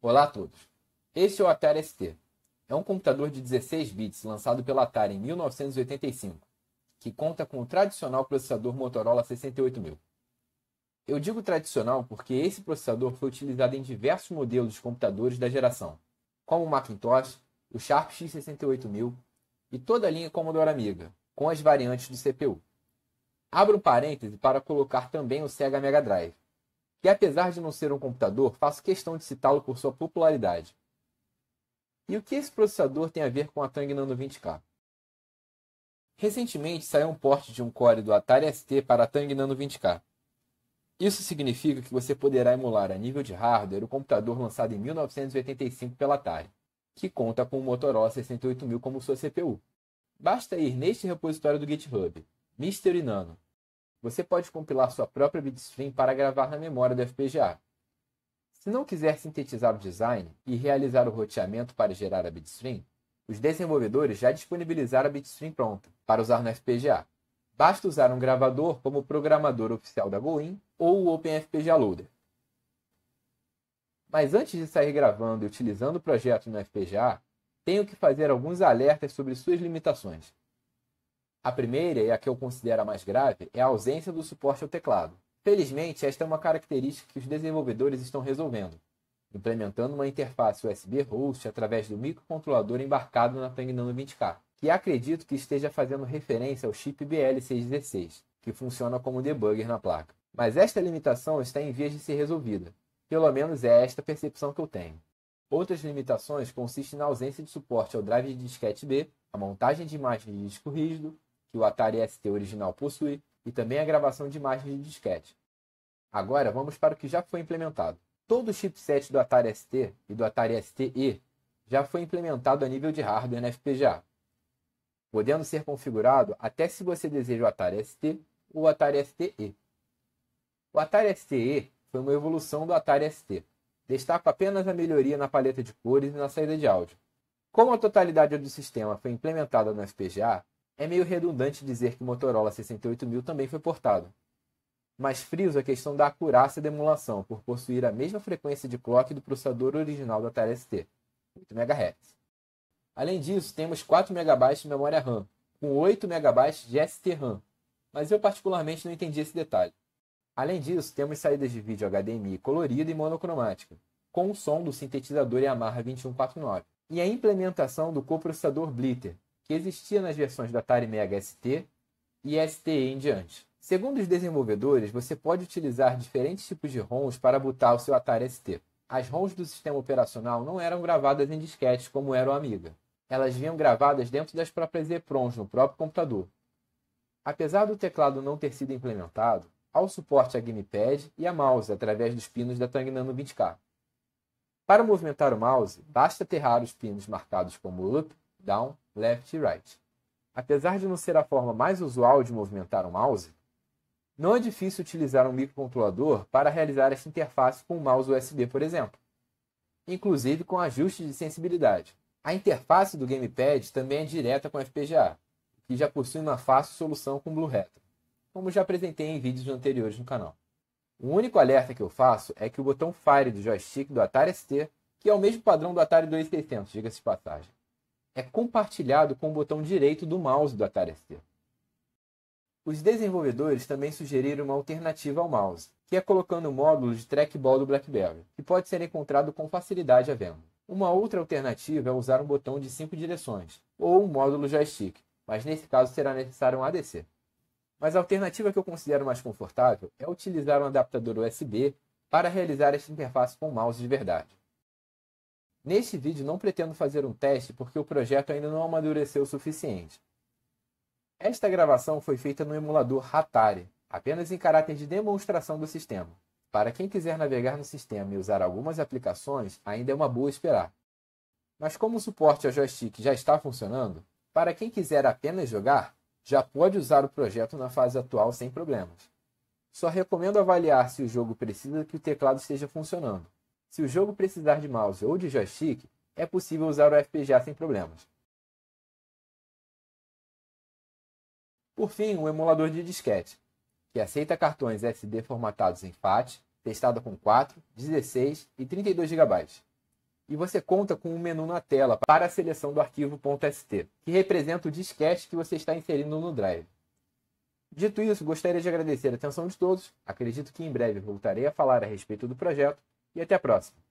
Olá a todos. Este é o Atari ST. É um computador de 16 bits lançado pela Atari em 1985, que conta com o tradicional processador Motorola 68000. Eu digo tradicional porque esse processador foi utilizado em diversos modelos de computadores da geração, como o Macintosh, o Sharp X68000 e toda a linha Commodore Amiga, com as variantes do CPU. Abro um parêntese para colocar também o Sega Mega Drive, que apesar de não ser um computador, faço questão de citá-lo por sua popularidade. E o que esse processador tem a ver com a Tang Nano 20K? Recentemente saiu um porte de um core do Atari ST para a Tang Nano 20K. Isso significa que você poderá emular a nível de hardware o computador lançado em 1985 pela Atari, que conta com o Motorola 68000 como sua CPU. Basta ir neste repositório do GitHub, Mystery Nano, você pode compilar sua própria bitstream para gravar na memória do FPGA. Se não quiser sintetizar o design e realizar o roteamento para gerar a bitstream, os desenvolvedores já disponibilizaram a bitstream pronta para usar no FPGA. Basta usar um gravador como programador oficial da Goin ou o OpenFPGA Loader. Mas antes de sair gravando e utilizando o projeto no FPGA, tenho que fazer alguns alertas sobre suas limitações. A primeira, e a que eu considero a mais grave, é a ausência do suporte ao teclado. Felizmente, esta é uma característica que os desenvolvedores estão resolvendo, implementando uma interface USB host através do microcontrolador embarcado na Tang Nano 20K, que acredito que esteja fazendo referência ao chip BL616, que funciona como debugger na placa. Mas esta limitação está em vias de ser resolvida. Pelo menos é esta percepção que eu tenho. Outras limitações consistem na ausência de suporte ao drive de disquete B, a montagem de imagem de disco rígido, que o Atari ST original possui, e também a gravação de imagens de disquete. Agora vamos para o que já foi implementado. Todo o chipset do Atari ST e do Atari STE já foi implementado a nível de hardware na FPGA, podendo ser configurado até se você deseja o Atari ST ou o Atari STE. O Atari STE foi uma evolução do Atari ST. Destaco apenas a melhoria na paleta de cores e na saída de áudio. Como a totalidade do sistema foi implementada no FPGA, é meio redundante dizer que o Motorola 68000 também foi portado. Mas friso a questão da acurácia da emulação, por possuir a mesma frequência de clock do processador original da Atari ST, 8 MHz. Além disso, temos 4 MB de memória RAM, com 8 MB de ST-RAM, mas eu particularmente não entendi esse detalhe. Além disso, temos saídas de vídeo HDMI colorida e monocromática, com o som do sintetizador Yamaha 2149, e a implementação do coprocessador Blitter, que existia nas versões do Atari Mega ST e STE em diante. Segundo os desenvolvedores, você pode utilizar diferentes tipos de ROMs para botar o seu Atari ST. As ROMs do sistema operacional não eram gravadas em disquetes como era o Amiga. Elas vinham gravadas dentro das próprias EPROMs no próprio computador. Apesar do teclado não ter sido implementado, há o suporte a gamepad e a mouse através dos pinos da Tang Nano 20K. Para movimentar o mouse, basta aterrar os pinos marcados como up down, left e right. Apesar de não ser a forma mais usual de movimentar o um mouse, não é difícil utilizar um microcontrolador para realizar essa interface com o um mouse USB, por exemplo, inclusive com ajuste de sensibilidade. A interface do gamepad também é direta com FPGA, que já possui uma fácil solução com Blue Retro, como já apresentei em vídeos anteriores no canal. O único alerta que eu faço é que o botão Fire do joystick do Atari ST, que é o mesmo padrão do Atari 2600, diga-se de passagem, é compartilhado com o botão direito do mouse do Atari ST. Os desenvolvedores também sugeriram uma alternativa ao mouse, que é colocando o módulo de trackball do BlackBerry, que pode ser encontrado com facilidade à venda. Uma outra alternativa é usar um botão de cinco direções, ou um módulo joystick, mas nesse caso será necessário um ADC. Mas a alternativa que eu considero mais confortável é utilizar um adaptador USB para realizar esta interface com o mouse de verdade. Neste vídeo não pretendo fazer um teste porque o projeto ainda não amadureceu o suficiente. Esta gravação foi feita no emulador Hatari, apenas em caráter de demonstração do sistema. Para quem quiser navegar no sistema e usar algumas aplicações, ainda é uma boa esperar. Mas como o suporte a joystick já está funcionando, para quem quiser apenas jogar, já pode usar o projeto na fase atual sem problemas. Só recomendo avaliar se o jogo precisa que o teclado esteja funcionando. Se o jogo precisar de mouse ou de joystick, é possível usar o FPGA sem problemas. Por fim, o emulador de disquete, que aceita cartões SD formatados em FAT, testado com 4, 16 e 32 GB. E você conta com um menu na tela para a seleção do arquivo .st, que representa o disquete que você está inserindo no drive. Dito isso, gostaria de agradecer a atenção de todos. Acredito que em breve voltarei a falar a respeito do projeto e até a próxima.